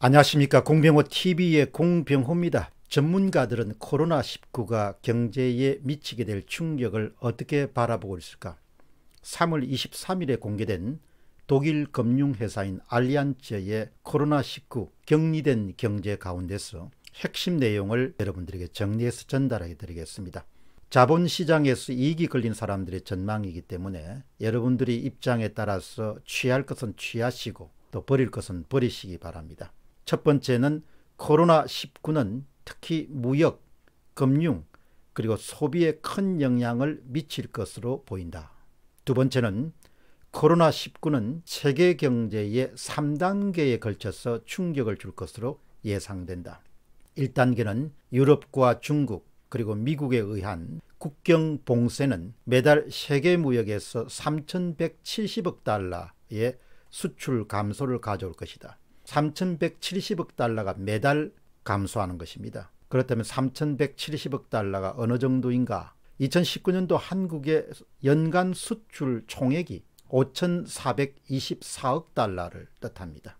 안녕하십니까 공병호 TV의 공병호입니다. 전문가들은 코로나19가 경제에 미치게 될 충격을 어떻게 바라보고 있을까? 3월 23일에 공개된 독일 금융회사인 알리안츠의 코로나19 격리된 경제 가운데서 핵심 내용을 여러분들에게 정리해서 전달해 드리겠습니다. 자본시장에서 이익이 걸린 사람들의 전망이기 때문에 여러분들의 입장에 따라서 취할 것은 취하시고 또 버릴 것은 버리시기 바랍니다. 첫 번째는 코로나19는 특히 무역, 금융, 그리고 소비에 큰 영향을 미칠 것으로 보인다. 두 번째는 코로나19는 세계 경제의 3단계에 걸쳐서 충격을 줄 것으로 예상된다. 1단계는 유럽과 중국 그리고 미국에 의한 국경 봉쇄는 매달 세계 무역에서 3,170억 달러의 수출 감소를 가져올 것이다. 3,170억 달러가 매달 감소하는 것입니다. 그렇다면 3,170억 달러가 어느 정도인가? 2019년도 한국의 연간 수출 총액이 5,424억 달러를 뜻합니다.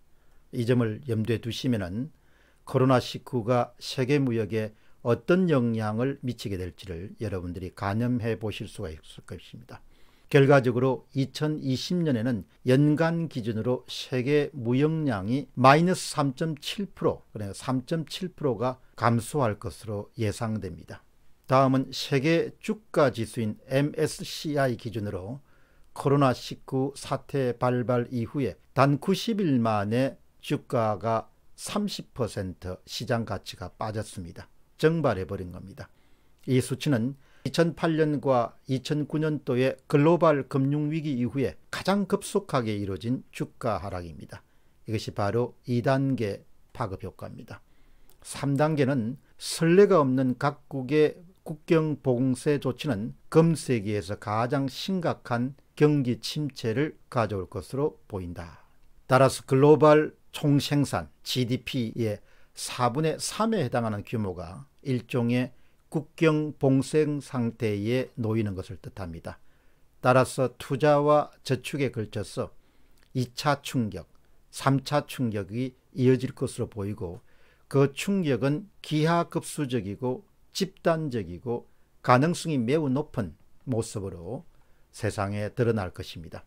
이 점을 염두에 두시면 코로나19가 세계 무역에 어떤 영향을 미치게 될지를 여러분들이 가늠해 보실 수가 있을 것입니다. 결과적으로 2020년에는 연간 기준으로 세계 무역량이 마이너스 3.7% 3.7%가 그러니까 감소할 것으로 예상됩니다. 다음은 세계 주가 지수인 MSCI 기준으로 코로나19 사태 발발 이후에 단 90일 만에 주가가 30% 시장 가치가 빠졌습니다. 정발해버린 겁니다. 이 수치는 2008년과 2009년도의 글로벌 금융위기 이후에 가장 급속하게 이루어진 주가 하락입니다. 이것이 바로 2단계 파급 효과입니다. 3단계는 설례가 없는 각국의 국경 봉쇄 조치는 금세기에서 가장 심각한 경기 침체를 가져올 것으로 보인다. 따라서 글로벌 총생산 GDP의 4분의 3에 해당하는 규모가 일종의 국경 봉쇄 상태에 놓이는 것을 뜻합니다. 따라서 투자와 저축에 걸쳐서 2차 충격, 3차 충격이 이어질 것으로 보이고 그 충격은 기하급수적이고 집단적이고 가능성이 매우 높은 모습으로 세상에 드러날 것입니다.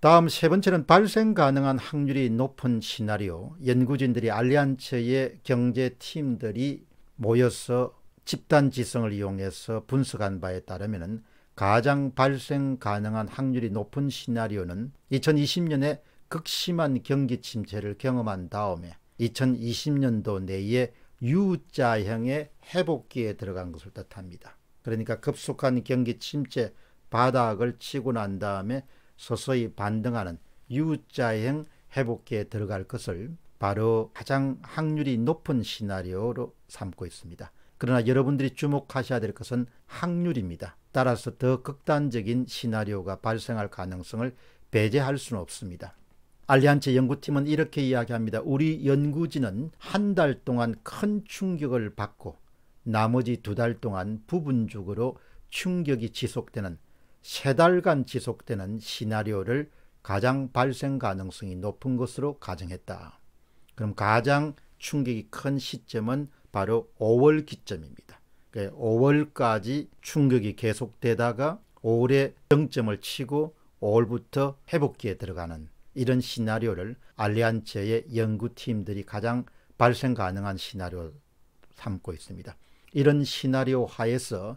다음 세 번째는 발생 가능한 확률이 높은 시나리오 연구진들이 알리안츠의 경제팀들이 모여서 집단지성을 이용해서 분석한 바에 따르면 가장 발생 가능한 확률이 높은 시나리오는 2020년에 극심한 경기 침체를 경험한 다음에 2020년도 내에 U자형의 회복기에 들어간 것을 뜻합니다. 그러니까 급속한 경기 침체 바닥을 치고 난 다음에 서서히 반등하는 U자형 회복기에 들어갈 것을 바로 가장 확률이 높은 시나리오로 삼고 있습니다. 그러나 여러분들이 주목하셔야 될 것은 확률입니다. 따라서 더 극단적인 시나리오가 발생할 가능성을 배제할 수는 없습니다. 알리안체 연구팀은 이렇게 이야기합니다. 우리 연구진은 한 달 동안 큰 충격을 받고 나머지 두 달 동안 부분적으로 충격이 지속되는 세 달간 지속되는 시나리오를 가장 발생 가능성이 높은 것으로 가정했다. 그럼 가장 충격이 큰 시점은 바로 5월 기점입니다. 5월까지 충격이 계속되다가 5월 정점을 치고 5월부터 회복기에 들어가는 이런 시나리오를 알리안체의 연구팀들이 가장 발생 가능한 시나리오 삼고 있습니다. 이런 시나리오 하에서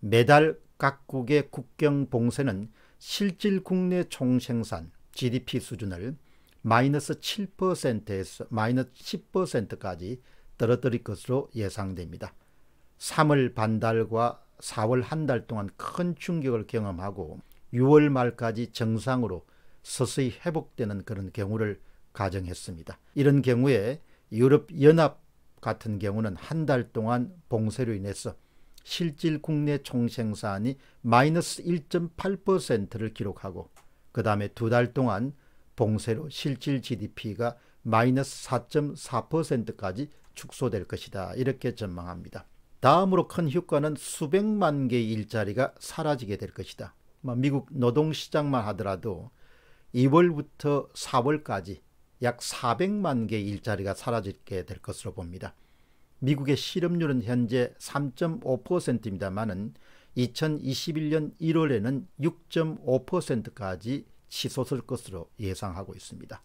매달 각국의 국경 봉쇄는 실질 국내 총생산 GDP 수준을 마이너스 7%에서 마이너스 10%까지 떨어뜨릴 것으로 예상됩니다. 3월 반달과 4월 한 달 동안 큰 충격을 경험하고 6월 말까지 정상으로 서서히 회복되는 그런 경우를 가정했습니다. 이런 경우에 유럽연합 같은 경우는 한 달 동안 봉쇄로 인해서 실질 국내 총생산이 마이너스 1.8%를 기록하고 그 다음에 두 달 동안 봉쇄로 실질 GDP가 마이너스 4.4%까지 축소될 것이다. 이렇게 전망합니다. 다음으로 큰 효과는 수백만 개의 일자리가 사라지게 될 것이다. 뭐 미국 노동시장만 하더라도 2월부터 4월까지 약 400만 개의 일자리가 사라지게 될 것으로 봅니다. 미국의 실업률은 현재 3 5입니다만 2021년 1월에는 6.5%까지 치솟을 것으로 예상하고 있습니다.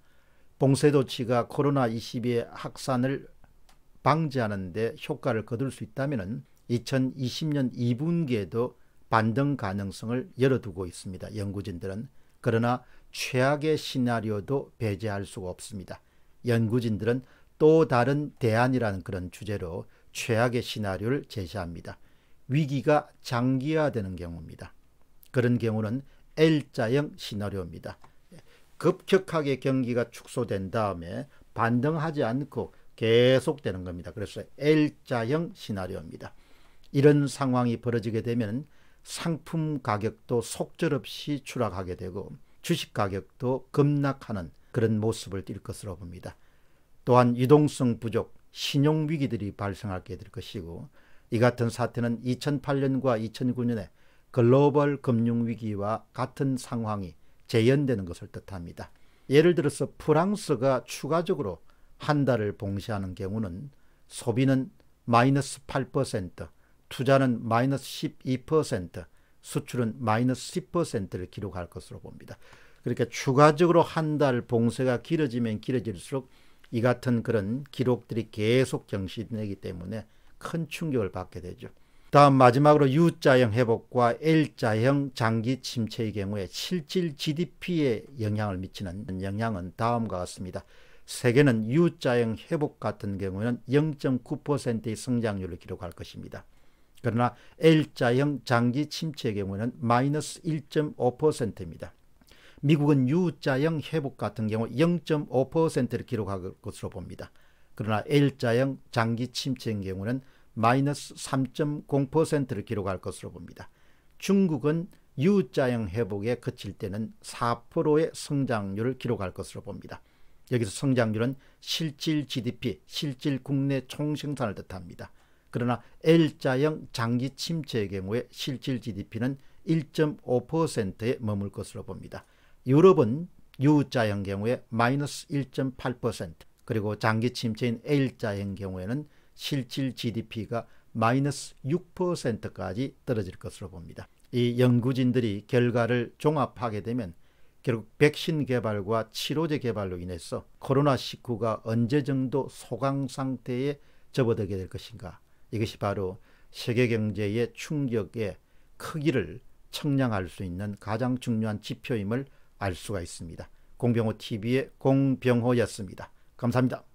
봉쇄 조치가 코로나22의 확산을 방지하는 데 효과를 거둘 수 있다면 2020년 2분기에도 반등 가능성을 열어두고 있습니다. 연구진들은. 그러나 최악의 시나리오도 배제할 수가 없습니다. 연구진들은 또 다른 대안이라는 그런 주제로 최악의 시나리오를 제시합니다. 위기가 장기화되는 경우입니다. 그런 경우는 L자형 시나리오입니다. 급격하게 경기가 축소된 다음에 반등하지 않고 계속되는 겁니다. 그래서 L자형 시나리오입니다. 이런 상황이 벌어지게 되면 상품 가격도 속절없이 추락하게 되고 주식 가격도 급락하는 그런 모습을 띌 것으로 봅니다. 또한 유동성 부족, 신용 위기들이 발생하게 될 것이고 이 같은 사태는 2008년과 2009년에 글로벌 금융 위기와 같은 상황이 재현되는 것을 뜻합니다. 예를 들어서 프랑스가 추가적으로 한 달을 봉쇄하는 경우는 소비는 마이너스 8%, 투자는 마이너스 12%, 수출은 마이너스 10%를 기록할 것으로 봅니다. 그렇게 추가적으로 한 달 봉쇄가 길어지면 길어질수록 이 같은 그런 기록들이 계속 경시되기 때문에 큰 충격을 받게 되죠. 다음 마지막으로 U자형 회복과 L자형 장기 침체의 경우에 실질 GDP에 영향을 미치는 영향은 다음과 같습니다. 세계는 U자형 회복 같은 경우에는 0.9%의 성장률을 기록할 것입니다. 그러나 L자형 장기 침체의 경우에는 마이너스 1.5%입니다. 미국은 U자형 회복 같은 경우 0.5%를 기록할 것으로 봅니다. 그러나 L자형 장기 침체인 경우는 마이너스 3.0%를 기록할 것으로 봅니다. 중국은 U자형 회복에 그칠 때는 4%의 성장률을 기록할 것으로 봅니다. 여기서 성장률은 실질 GDP, 실질 국내 총생산을 뜻합니다. 그러나 L자형 장기 침체의 경우에 실질 GDP는 1.5%에 머물 것으로 봅니다. 유럽은 U자형 경우에 마이너스 1.8% 그리고 장기 침체인 L자형 경우에는 실질 GDP가 마이너스 6%까지 떨어질 것으로 봅니다. 이 연구진들이 결과를 종합하게 되면 결국 백신 개발과 치료제 개발로 인해서 코로나19가 언제 정도 소강 상태에 접어들게 될 것인가. 이것이 바로 세계 경제의 충격의 크기를 청량할 수 있는 가장 중요한 지표임을 알 수가 있습니다. 공병호 TV의 공병호였습니다. 감사합니다.